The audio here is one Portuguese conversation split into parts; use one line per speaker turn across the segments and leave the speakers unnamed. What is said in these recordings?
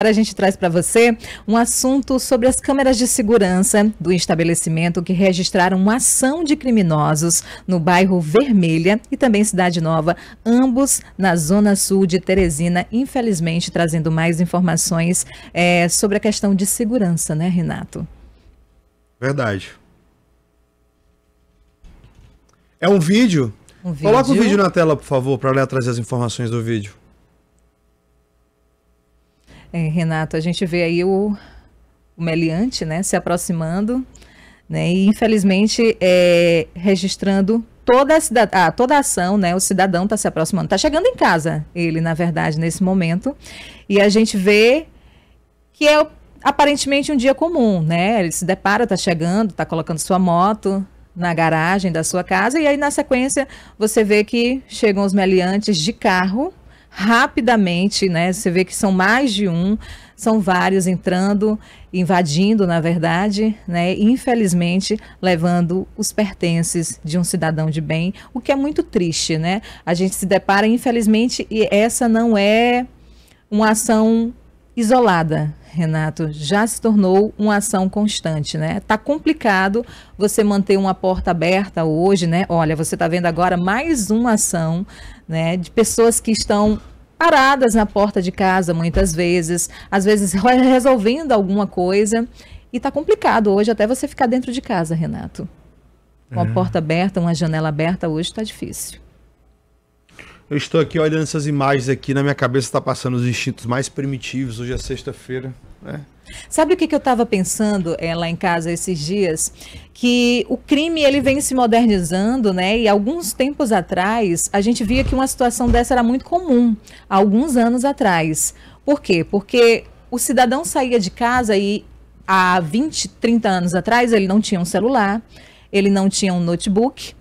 Agora a gente traz para você um assunto sobre as câmeras de segurança do estabelecimento que registraram uma ação de criminosos no bairro Vermelha e também Cidade Nova, ambos na zona sul de Teresina, infelizmente trazendo mais informações é, sobre a questão de segurança, né, Renato?
Verdade. É um vídeo? Um vídeo. Coloca o vídeo na tela, por favor, para ler trazer as informações do vídeo.
É, Renato, a gente vê aí o, o meliante né, se aproximando né, e, infelizmente, é, registrando toda a, cidad... ah, toda a ação, né? O cidadão está se aproximando, está chegando em casa, ele, na verdade, nesse momento. E a gente vê que é aparentemente um dia comum, né? Ele se depara, está chegando, está colocando sua moto na garagem da sua casa, e aí, na sequência, você vê que chegam os meliantes de carro rapidamente, né? Você vê que são mais de um, são vários entrando, invadindo, na verdade, né? Infelizmente, levando os pertences de um cidadão de bem, o que é muito triste, né? A gente se depara, infelizmente, e essa não é uma ação isolada, Renato, já se tornou uma ação constante, né? Tá complicado você manter uma porta aberta hoje, né? Olha, você tá vendo agora mais uma ação, né, de pessoas que estão paradas na porta de casa muitas vezes, às vezes resolvendo alguma coisa, e tá complicado hoje até você ficar dentro de casa, Renato. Com a é. porta aberta, uma janela aberta hoje tá difícil.
Eu estou aqui olhando essas imagens aqui, na minha cabeça está passando os instintos mais primitivos. Hoje é sexta-feira, né?
Sabe o que, que eu estava pensando é, lá em casa esses dias? Que o crime ele vem se modernizando, né? E alguns tempos atrás a gente via que uma situação dessa era muito comum. Alguns anos atrás. Por quê? Porque o cidadão saía de casa e há 20, 30 anos atrás ele não tinha um celular, ele não tinha um notebook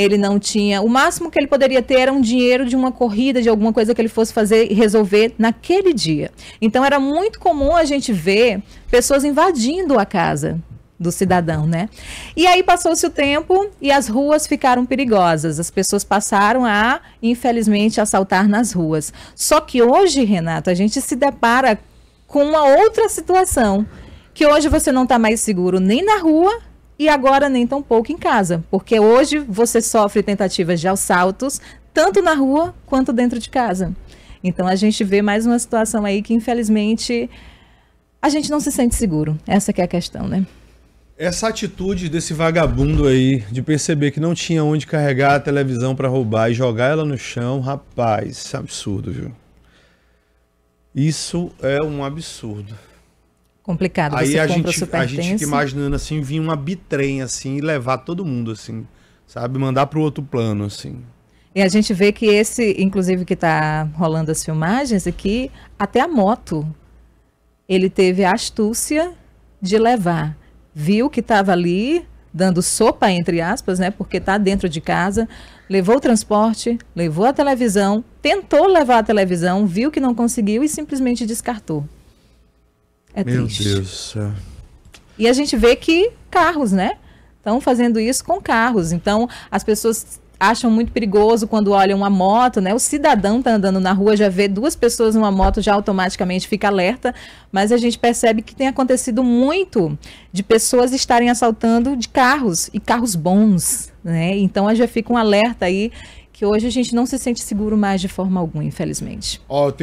ele não tinha. O máximo que ele poderia ter era um dinheiro de uma corrida, de alguma coisa que ele fosse fazer e resolver naquele dia. Então era muito comum a gente ver pessoas invadindo a casa do cidadão, né? E aí passou-se o tempo e as ruas ficaram perigosas. As pessoas passaram a, infelizmente, assaltar nas ruas. Só que hoje, Renato, a gente se depara com uma outra situação, que hoje você não está mais seguro nem na rua e agora nem tão pouco em casa, porque hoje você sofre tentativas de assaltos, tanto na rua quanto dentro de casa. Então a gente vê mais uma situação aí que infelizmente a gente não se sente seguro. Essa é a questão, né?
Essa atitude desse vagabundo aí de perceber que não tinha onde carregar a televisão para roubar e jogar ela no chão, rapaz, é absurdo, viu? Isso é um absurdo.
Complicado, Aí a gente, a gente fica imaginando
assim, vir uma bitrem assim e levar todo mundo assim, sabe? Mandar para o outro plano assim.
E a gente vê que esse, inclusive que está rolando as filmagens aqui, até a moto ele teve a astúcia de levar. Viu que estava ali dando sopa entre aspas, né? Porque está dentro de casa. Levou o transporte, levou a televisão, tentou levar a televisão, viu que não conseguiu e simplesmente descartou. É
Meu triste. Deus.
E a gente vê que carros, né? Estão fazendo isso com carros. Então, as pessoas acham muito perigoso quando olham uma moto, né? O cidadão tá andando na rua, já vê duas pessoas numa moto, já automaticamente fica alerta, mas a gente percebe que tem acontecido muito de pessoas estarem assaltando de carros e carros bons, né? Então já fica um alerta aí que hoje a gente não se sente seguro mais de forma alguma, infelizmente.
Ó, oh, tem